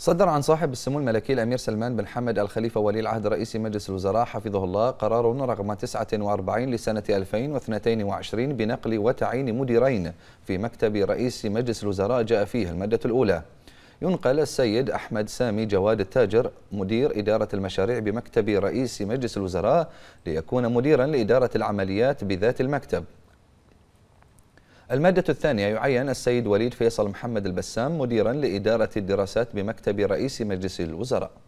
صدر عن صاحب السمو الملكي الأمير سلمان بن حمد الخليفة ولي العهد رئيس مجلس الوزراء حفظه الله قرار رقم 49 لسنة 2022 بنقل وتعيين مديرين في مكتب رئيس مجلس الوزراء جاء فيه المادة الأولى ينقل السيد أحمد سامي جواد التاجر مدير إدارة المشاريع بمكتب رئيس مجلس الوزراء ليكون مديرا لإدارة العمليات بذات المكتب المادة الثانية يعين السيد وليد فيصل محمد البسام مديرا لإدارة الدراسات بمكتب رئيس مجلس الوزراء